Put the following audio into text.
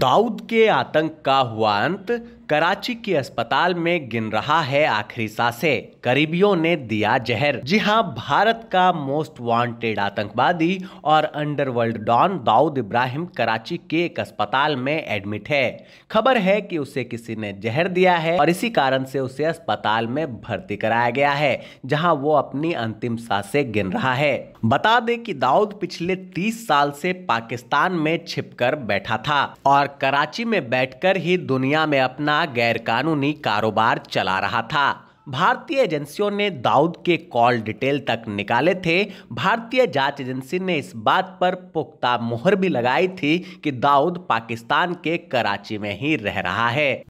दाऊद के आतंक का हुआ अंत कराची के अस्पताल में गिन रहा है आखिरी सासे करीबियों ने दिया जहर जी हां भारत का मोस्ट वांटेड आतंकवादी और अंडरवर्ल्ड डॉन दाऊद इब्राहिम कराची के एक अस्पताल में एडमिट है खबर है कि उसे किसी ने जहर दिया है और इसी कारण से उसे अस्पताल में भर्ती कराया गया है जहां वो अपनी अंतिम सासे गिन रहा है बता दे कि दाऊद पिछले तीस साल से पाकिस्तान में छिपकर बैठा था और कराची में बैठकर ही दुनिया में अपना का गैरकानूनी कारोबार चला रहा था भारतीय एजेंसियों ने दाऊद के कॉल डिटेल तक निकाले थे भारतीय जांच एजेंसी ने इस बात पर पुख्ता मुहर भी लगाई थी कि दाऊद पाकिस्तान के कराची में ही रह रहा है